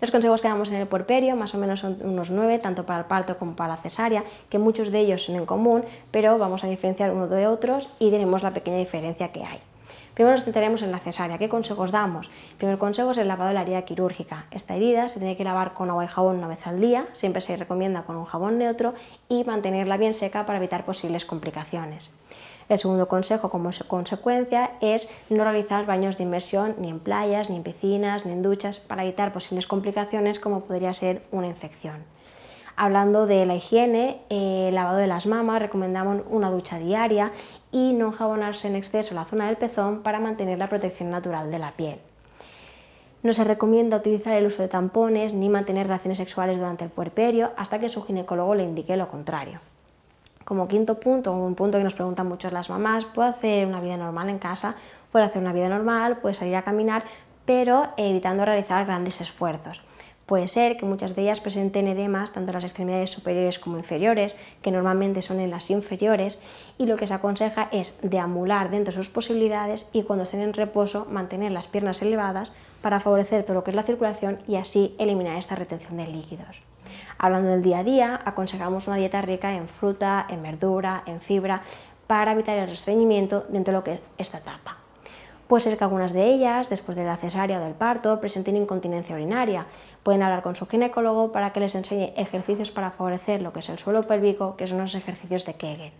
Los consejos que damos en el puerperio más o menos son unos nueve, tanto para el parto como para la cesárea, que muchos de ellos son en común, pero vamos a diferenciar uno de otros y diremos la pequeña diferencia que hay. Primero nos centraremos en la cesárea. ¿Qué consejos damos? El primer consejo es el lavado de la herida quirúrgica. Esta herida se tiene que lavar con agua y jabón una vez al día, siempre se recomienda con un jabón neutro y mantenerla bien seca para evitar posibles complicaciones. El segundo consejo como consecuencia es no realizar baños de inmersión ni en playas, ni en piscinas, ni en duchas para evitar posibles complicaciones como podría ser una infección. Hablando de la higiene, el eh, lavado de las mamas, recomendamos una ducha diaria y no jabonarse en exceso la zona del pezón para mantener la protección natural de la piel. No se recomienda utilizar el uso de tampones ni mantener relaciones sexuales durante el puerperio hasta que su ginecólogo le indique lo contrario. Como quinto punto, un punto que nos preguntan muchas las mamás, ¿puedo hacer una vida normal en casa? Puedo hacer una vida normal, puedo salir a caminar, pero evitando realizar grandes esfuerzos. Puede ser que muchas de ellas presenten edemas tanto en las extremidades superiores como inferiores, que normalmente son en las inferiores, y lo que se aconseja es deambular dentro de sus posibilidades y cuando estén en reposo mantener las piernas elevadas para favorecer todo lo que es la circulación y así eliminar esta retención de líquidos. Hablando del día a día, aconsejamos una dieta rica en fruta, en verdura, en fibra, para evitar el restreñimiento dentro de lo que es esta etapa. Puede ser que algunas de ellas, después de la cesárea o del parto, presenten incontinencia urinaria. Pueden hablar con su ginecólogo para que les enseñe ejercicios para favorecer lo que es el suelo pélvico, que son los ejercicios de Kegel.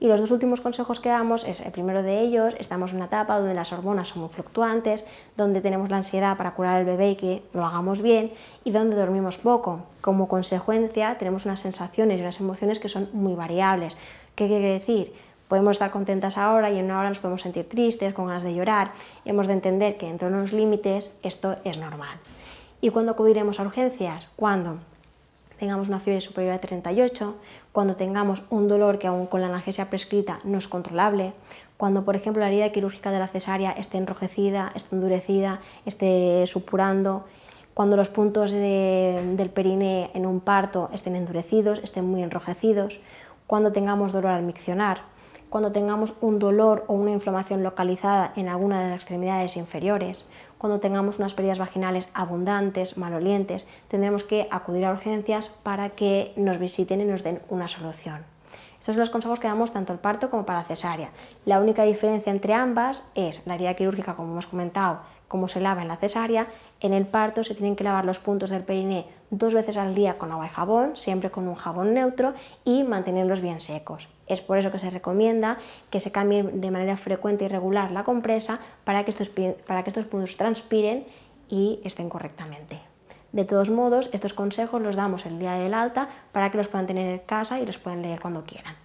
Y los dos últimos consejos que damos es, el primero de ellos, estamos en una etapa donde las hormonas son muy fluctuantes, donde tenemos la ansiedad para curar al bebé y que lo hagamos bien, y donde dormimos poco. Como consecuencia, tenemos unas sensaciones y unas emociones que son muy variables. ¿Qué quiere decir? Podemos estar contentas ahora y en una hora nos podemos sentir tristes, con ganas de llorar. Hemos de entender que dentro de unos límites esto es normal. ¿Y cuándo acudiremos a urgencias? ¿Cuándo? tengamos una fiebre superior a 38, cuando tengamos un dolor que aún con la analgesia prescrita no es controlable, cuando por ejemplo la herida quirúrgica de la cesárea esté enrojecida, esté endurecida, esté supurando, cuando los puntos del perineo en un parto estén endurecidos, estén muy enrojecidos, cuando tengamos dolor al miccionar, cuando tengamos un dolor o una inflamación localizada en alguna de las extremidades inferiores, cuando tengamos unas pérdidas vaginales abundantes, malolientes, tendremos que acudir a urgencias para que nos visiten y nos den una solución. Estos son los consejos que damos tanto al parto como para cesárea. La única diferencia entre ambas es la herida quirúrgica, como hemos comentado, como se lava en la cesárea, en el parto se tienen que lavar los puntos del periné dos veces al día con agua y jabón, siempre con un jabón neutro y mantenerlos bien secos. Es por eso que se recomienda que se cambie de manera frecuente y regular la compresa para que estos, para que estos puntos transpiren y estén correctamente. De todos modos, estos consejos los damos el día del alta para que los puedan tener en casa y los puedan leer cuando quieran.